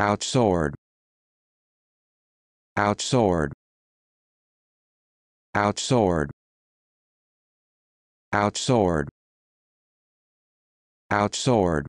outsword outsword outsword outsword outsword